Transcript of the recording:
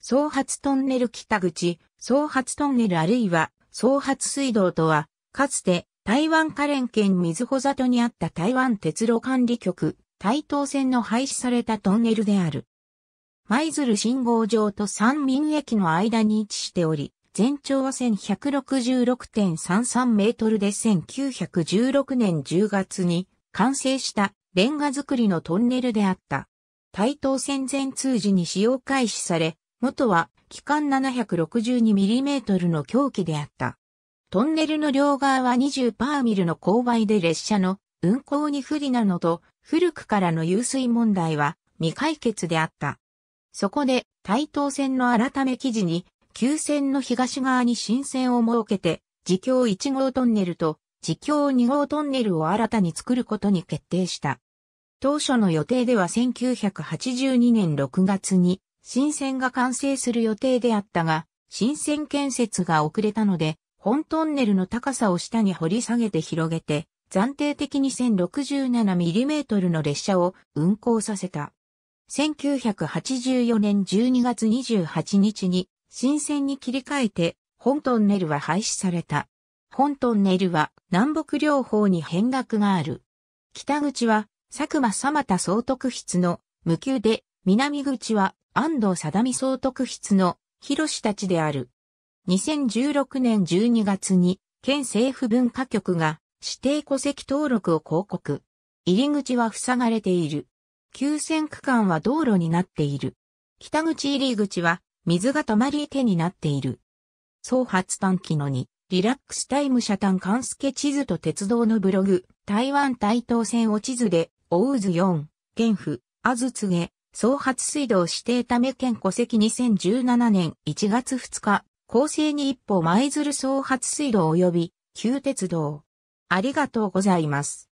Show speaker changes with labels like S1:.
S1: 総発トンネル北口、総発トンネルあるいは総発水道とは、かつて台湾花蓮県水穂里にあった台湾鉄路管理局、台東線の廃止されたトンネルである。舞鶴信号場と三民駅の間に位置しており、全長は1166.33メートルで1916年10月に完成したレンガ造りのトンネルであった。台東線全通時に使用開始され、元は、機関 762mm の凶器であった。トンネルの両側は20パーミルの勾配で列車の運行に不利なのと、古くからの遊水問題は未解決であった。そこで、対等線の改め記事に、急線の東側に新線を設けて、自供1号トンネルと自供2号トンネルを新たに作ることに決定した。当初の予定では1982年6月に新線が完成する予定であったが、新線建設が遅れたので、本トンネルの高さを下に掘り下げて広げて、暫定的に 1067mm の列車を運行させた。1984年12月28日に新線に切り替えて、本トンネルは廃止された。本トンネルは南北両方に変額がある。北口は佐久間様田総督室の無給で、南口は安藤貞美総督筆の広志たちである。2016年12月に県政府文化局が指定戸籍登録を広告。入り口は塞がれている。急線区間は道路になっている。北口入り口は水が溜まり池になっている。総発短機能に、リラックスタイム車単関助地図と鉄道のブログ、台湾台東線を地図で、大渦4、県府、安津告、総発水道指定ため県戸籍2017年1月2日、厚生に一歩舞鶴総発水道及び、旧鉄道。ありがとうございます。